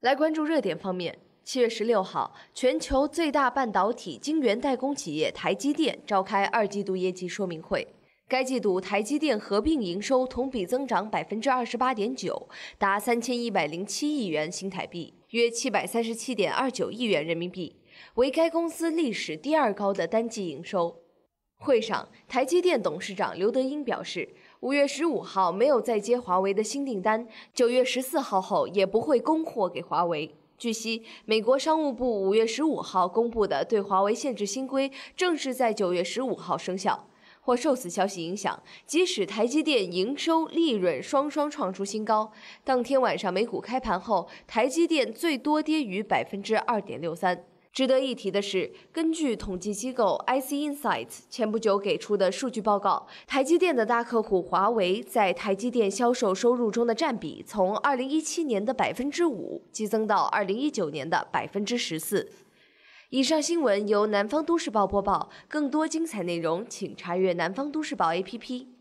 来关注热点方面，七月十六号，全球最大半导体晶圆代工企业台积电召开二季度业绩说明会。该季度台积电合并营收同比增长百分之二十八点九，达三千一百零七亿元新台币，约七百三十七点二九亿元人民币，为该公司历史第二高的单季营收。会上，台积电董事长刘德英表示，五月十五号没有再接华为的新订单，九月十四号后也不会供货给华为。据悉，美国商务部五月十五号公布的对华为限制新规，正式在九月十五号生效。或受此消息影响，即使台积电营收利润双双创出新高，当天晚上美股开盘后，台积电最多跌逾百分之二点六三。值得一提的是，根据统计机构 IC Insights 前不久给出的数据报告，台积电的大客户华为在台积电销售收入中的占比，从2017年的百分之五激增到2019年的百分之十四。以上新闻由南方都市报播报，更多精彩内容请查阅南方都市报 A P P。